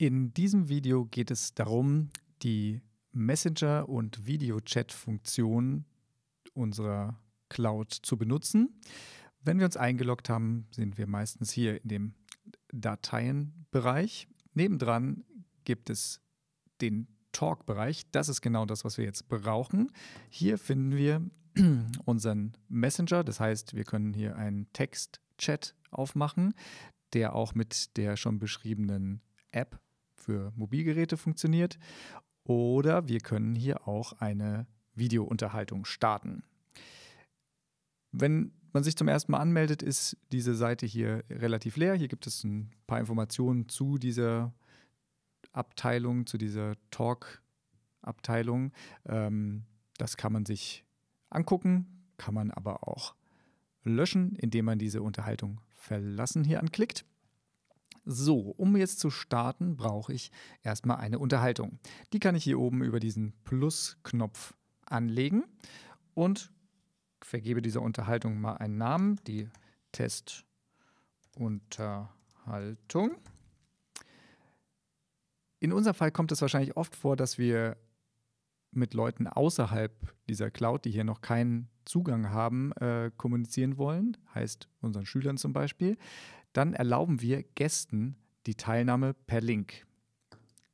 In diesem Video geht es darum, die Messenger- und Videochat-Funktion unserer Cloud zu benutzen. Wenn wir uns eingeloggt haben, sind wir meistens hier in dem Dateienbereich. Nebendran gibt es den Talk-Bereich. Das ist genau das, was wir jetzt brauchen. Hier finden wir unseren Messenger. Das heißt, wir können hier einen Text-Chat aufmachen, der auch mit der schon beschriebenen App für Mobilgeräte funktioniert. Oder wir können hier auch eine Videounterhaltung starten. Wenn man sich zum ersten Mal anmeldet, ist diese Seite hier relativ leer. Hier gibt es ein paar Informationen zu dieser Abteilung, zu dieser Talk-Abteilung. Ähm, das kann man sich angucken, kann man aber auch löschen, indem man diese Unterhaltung verlassen hier anklickt. So, um jetzt zu starten, brauche ich erstmal eine Unterhaltung. Die kann ich hier oben über diesen Plus-Knopf anlegen und vergebe dieser Unterhaltung mal einen Namen, die Testunterhaltung. In unserem Fall kommt es wahrscheinlich oft vor, dass wir mit Leuten außerhalb dieser Cloud, die hier noch keinen Zugang haben, äh, kommunizieren wollen, heißt unseren Schülern zum Beispiel, dann erlauben wir Gästen die Teilnahme per Link.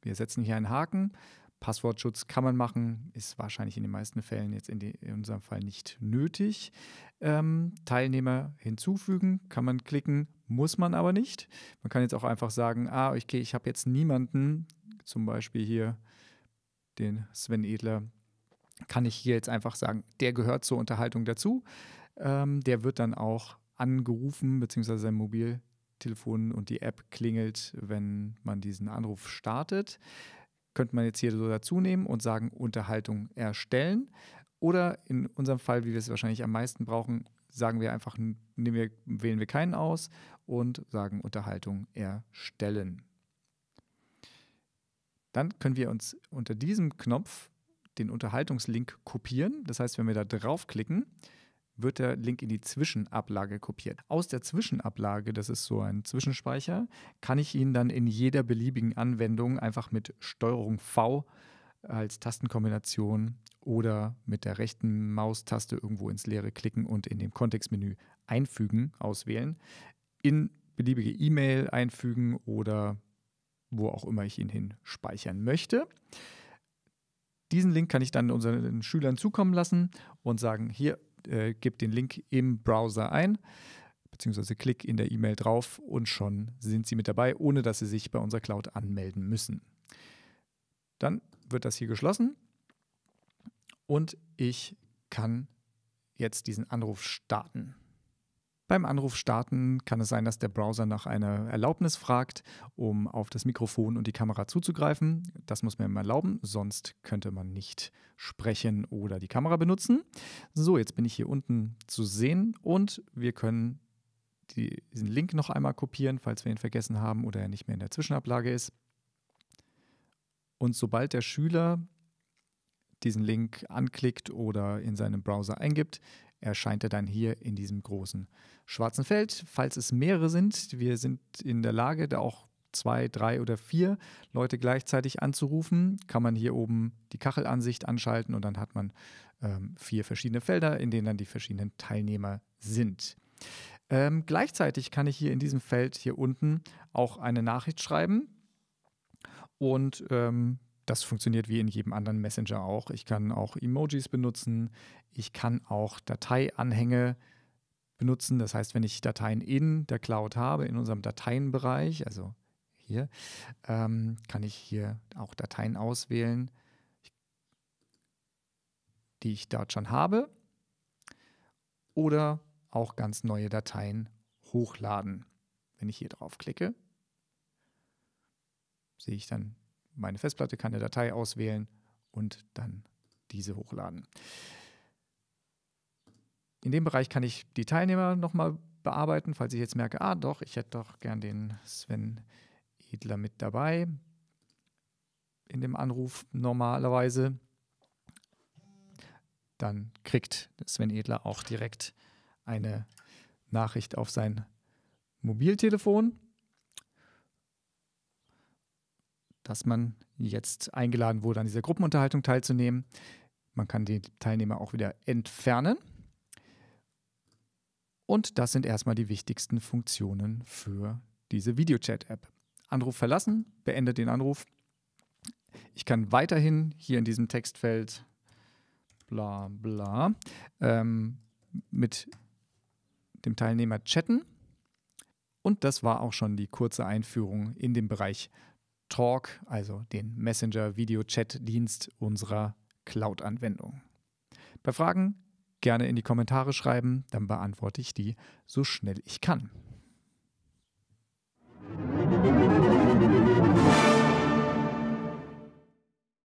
Wir setzen hier einen Haken. Passwortschutz kann man machen, ist wahrscheinlich in den meisten Fällen jetzt in, die, in unserem Fall nicht nötig. Ähm, Teilnehmer hinzufügen, kann man klicken, muss man aber nicht. Man kann jetzt auch einfach sagen, ah, okay, ich habe jetzt niemanden, zum Beispiel hier den Sven Edler, kann ich hier jetzt einfach sagen, der gehört zur Unterhaltung dazu. Ähm, der wird dann auch angerufen, beziehungsweise sein Mobiltelefon und die App klingelt, wenn man diesen Anruf startet. Könnte man jetzt hier so dazu nehmen und sagen, Unterhaltung erstellen. Oder in unserem Fall, wie wir es wahrscheinlich am meisten brauchen, sagen wir einfach, wir, wählen wir keinen aus und sagen Unterhaltung erstellen. Dann können wir uns unter diesem Knopf den Unterhaltungslink kopieren. Das heißt, wenn wir da draufklicken, wird der Link in die Zwischenablage kopiert. Aus der Zwischenablage, das ist so ein Zwischenspeicher, kann ich ihn dann in jeder beliebigen Anwendung einfach mit Steuerung V als Tastenkombination oder mit der rechten Maustaste irgendwo ins Leere klicken und in dem Kontextmenü einfügen auswählen, in beliebige E-Mail einfügen oder wo auch immer ich ihn hin speichern möchte. Diesen Link kann ich dann unseren Schülern zukommen lassen und sagen, hier, äh, gebt den Link im Browser ein, beziehungsweise klick in der E-Mail drauf und schon sind sie mit dabei, ohne dass sie sich bei unserer Cloud anmelden müssen. Dann wird das hier geschlossen und ich kann jetzt diesen Anruf starten. Beim Anruf starten kann es sein, dass der Browser nach einer Erlaubnis fragt, um auf das Mikrofon und die Kamera zuzugreifen. Das muss man ihm erlauben, sonst könnte man nicht sprechen oder die Kamera benutzen. So, jetzt bin ich hier unten zu sehen und wir können die, diesen Link noch einmal kopieren, falls wir ihn vergessen haben oder er nicht mehr in der Zwischenablage ist. Und sobald der Schüler diesen Link anklickt oder in seinem Browser eingibt, erscheint er dann hier in diesem großen schwarzen Feld. Falls es mehrere sind, wir sind in der Lage, da auch zwei, drei oder vier Leute gleichzeitig anzurufen, kann man hier oben die Kachelansicht anschalten und dann hat man ähm, vier verschiedene Felder, in denen dann die verschiedenen Teilnehmer sind. Ähm, gleichzeitig kann ich hier in diesem Feld hier unten auch eine Nachricht schreiben und ähm, das funktioniert wie in jedem anderen Messenger auch. Ich kann auch Emojis benutzen. Ich kann auch Dateianhänge benutzen. Das heißt, wenn ich Dateien in der Cloud habe, in unserem Dateienbereich, also hier, ähm, kann ich hier auch Dateien auswählen, die ich dort schon habe. Oder auch ganz neue Dateien hochladen. Wenn ich hier drauf klicke, sehe ich dann meine Festplatte, kann eine Datei auswählen und dann diese hochladen. In dem Bereich kann ich die Teilnehmer nochmal bearbeiten, falls ich jetzt merke, ah doch, ich hätte doch gern den Sven Edler mit dabei in dem Anruf normalerweise. Dann kriegt Sven Edler auch direkt eine Nachricht auf sein Mobiltelefon. dass man jetzt eingeladen wurde, an dieser Gruppenunterhaltung teilzunehmen. Man kann die Teilnehmer auch wieder entfernen. Und das sind erstmal die wichtigsten Funktionen für diese Videochat-App. Anruf verlassen, beendet den Anruf. Ich kann weiterhin hier in diesem Textfeld bla bla ähm, mit dem Teilnehmer chatten. Und das war auch schon die kurze Einführung in den Bereich Talk, also den Messenger-Video-Chat-Dienst unserer Cloud-Anwendung. Bei Fragen gerne in die Kommentare schreiben, dann beantworte ich die so schnell ich kann.